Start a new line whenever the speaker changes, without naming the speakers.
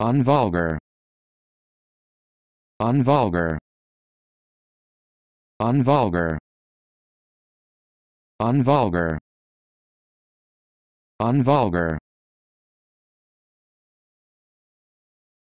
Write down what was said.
Unvulgar. Unvulgar. Unvulgar. Unvulgar. Unvulgar.